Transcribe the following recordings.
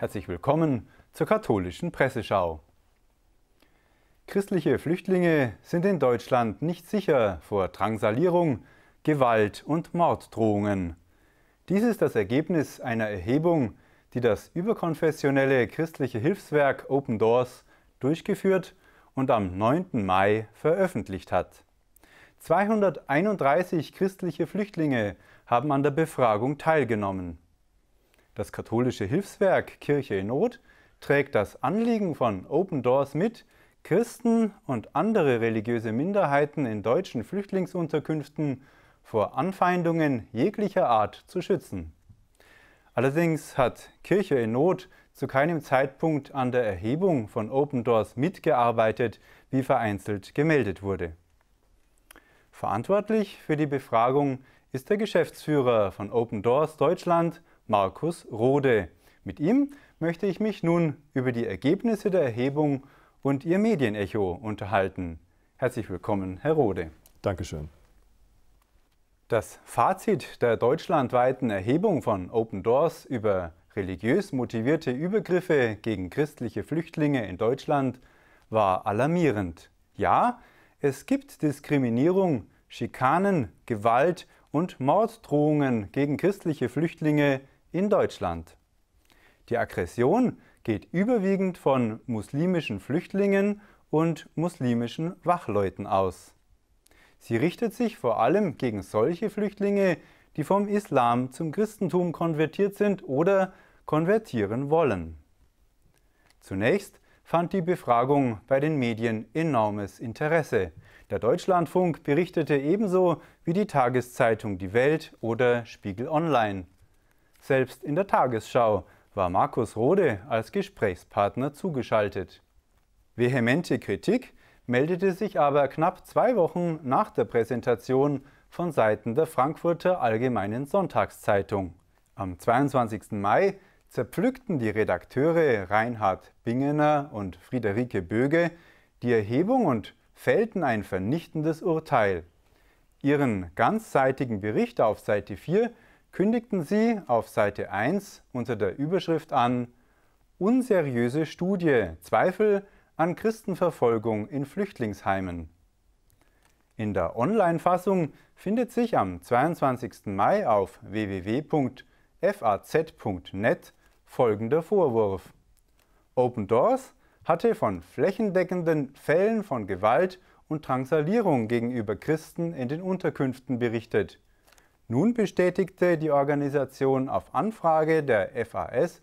Herzlich willkommen zur katholischen Presseschau. Christliche Flüchtlinge sind in Deutschland nicht sicher vor Drangsalierung, Gewalt und Morddrohungen. Dies ist das Ergebnis einer Erhebung, die das überkonfessionelle christliche Hilfswerk Open Doors durchgeführt und am 9. Mai veröffentlicht hat. 231 christliche Flüchtlinge haben an der Befragung teilgenommen. Das katholische Hilfswerk Kirche in Not trägt das Anliegen von Open Doors mit, Christen und andere religiöse Minderheiten in deutschen Flüchtlingsunterkünften vor Anfeindungen jeglicher Art zu schützen. Allerdings hat Kirche in Not zu keinem Zeitpunkt an der Erhebung von Open Doors mitgearbeitet, wie vereinzelt gemeldet wurde. Verantwortlich für die Befragung ist der Geschäftsführer von Open Doors Deutschland, Markus Rode. Mit ihm möchte ich mich nun über die Ergebnisse der Erhebung und ihr Medienecho unterhalten. Herzlich willkommen, Herr Rode. Dankeschön. Das Fazit der deutschlandweiten Erhebung von Open Doors über religiös motivierte Übergriffe gegen christliche Flüchtlinge in Deutschland war alarmierend. Ja, es gibt Diskriminierung, Schikanen, Gewalt und Morddrohungen gegen christliche Flüchtlinge in Deutschland. Die Aggression geht überwiegend von muslimischen Flüchtlingen und muslimischen Wachleuten aus. Sie richtet sich vor allem gegen solche Flüchtlinge, die vom Islam zum Christentum konvertiert sind oder konvertieren wollen. Zunächst fand die Befragung bei den Medien enormes Interesse. Der Deutschlandfunk berichtete ebenso wie die Tageszeitung Die Welt oder Spiegel Online. Selbst in der Tagesschau war Markus Rode als Gesprächspartner zugeschaltet. Vehemente Kritik meldete sich aber knapp zwei Wochen nach der Präsentation von Seiten der Frankfurter Allgemeinen Sonntagszeitung. Am 22. Mai zerpflückten die Redakteure Reinhard Bingener und Friederike Böge die Erhebung und fällten ein vernichtendes Urteil. Ihren ganzseitigen Bericht auf Seite 4 kündigten sie auf Seite 1 unter der Überschrift an Unseriöse Studie Zweifel an Christenverfolgung in Flüchtlingsheimen. In der Online-Fassung findet sich am 22. Mai auf www.faz.net folgender Vorwurf. Open Doors hatte von flächendeckenden Fällen von Gewalt und Drangsalierung gegenüber Christen in den Unterkünften berichtet. Nun bestätigte die Organisation auf Anfrage der FAS,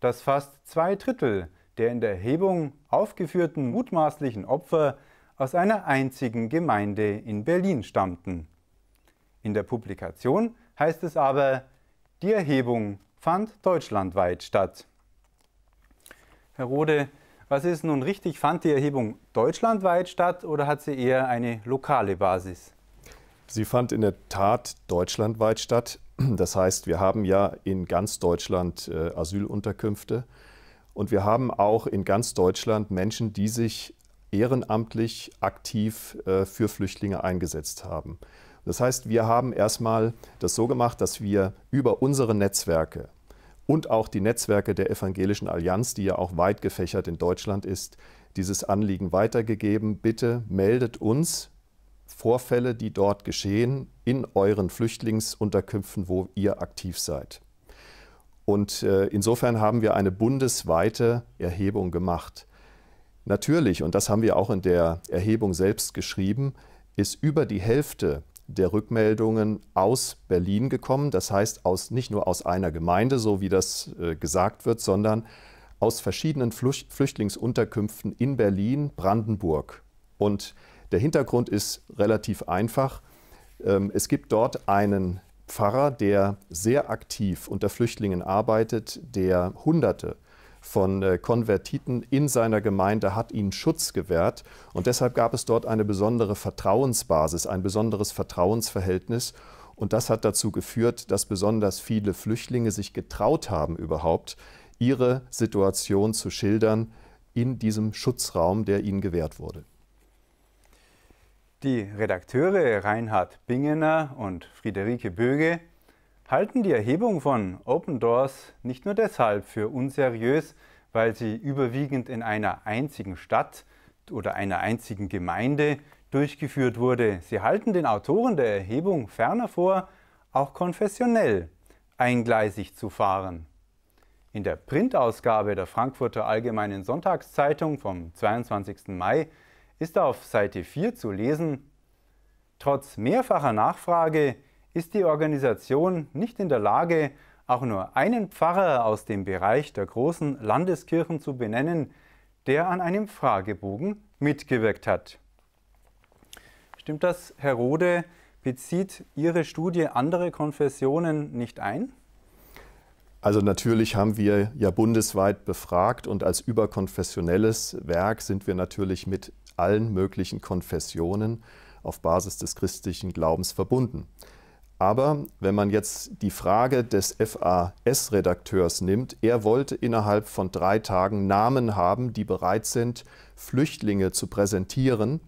dass fast zwei Drittel der in der Erhebung aufgeführten mutmaßlichen Opfer aus einer einzigen Gemeinde in Berlin stammten. In der Publikation heißt es aber, die Erhebung fand deutschlandweit statt. Herr Rode, was ist nun richtig? Fand die Erhebung deutschlandweit statt oder hat sie eher eine lokale Basis? Sie fand in der Tat deutschlandweit statt. Das heißt, wir haben ja in ganz Deutschland äh, Asylunterkünfte und wir haben auch in ganz Deutschland Menschen, die sich ehrenamtlich aktiv äh, für Flüchtlinge eingesetzt haben. Das heißt, wir haben erstmal das so gemacht, dass wir über unsere Netzwerke und auch die Netzwerke der Evangelischen Allianz, die ja auch weit gefächert in Deutschland ist, dieses Anliegen weitergegeben. Bitte meldet uns, Vorfälle, die dort geschehen, in euren Flüchtlingsunterkünften, wo ihr aktiv seid. Und äh, insofern haben wir eine bundesweite Erhebung gemacht. Natürlich, und das haben wir auch in der Erhebung selbst geschrieben, ist über die Hälfte der Rückmeldungen aus Berlin gekommen. Das heißt, aus, nicht nur aus einer Gemeinde, so wie das äh, gesagt wird, sondern aus verschiedenen Flüchtlingsunterkünften in Berlin, Brandenburg. Und der Hintergrund ist relativ einfach. Ähm, es gibt dort einen Pfarrer, der sehr aktiv unter Flüchtlingen arbeitet, der Hunderte von äh, Konvertiten in seiner Gemeinde hat ihnen Schutz gewährt. Und deshalb gab es dort eine besondere Vertrauensbasis, ein besonderes Vertrauensverhältnis. Und das hat dazu geführt, dass besonders viele Flüchtlinge sich getraut haben, überhaupt ihre Situation zu schildern in diesem Schutzraum, der ihnen gewährt wurde. Die Redakteure Reinhard Bingener und Friederike Böge halten die Erhebung von Open Doors nicht nur deshalb für unseriös, weil sie überwiegend in einer einzigen Stadt oder einer einzigen Gemeinde durchgeführt wurde. Sie halten den Autoren der Erhebung ferner vor, auch konfessionell eingleisig zu fahren. In der Printausgabe der Frankfurter Allgemeinen Sonntagszeitung vom 22. Mai ist auf Seite 4 zu lesen, Trotz mehrfacher Nachfrage ist die Organisation nicht in der Lage, auch nur einen Pfarrer aus dem Bereich der großen Landeskirchen zu benennen, der an einem Fragebogen mitgewirkt hat. Stimmt das, Herr Rode? Bezieht Ihre Studie andere Konfessionen nicht ein? Also natürlich haben wir ja bundesweit befragt und als überkonfessionelles Werk sind wir natürlich mit allen möglichen Konfessionen auf Basis des christlichen Glaubens verbunden. Aber wenn man jetzt die Frage des FAS-Redakteurs nimmt, er wollte innerhalb von drei Tagen Namen haben, die bereit sind, Flüchtlinge zu präsentieren.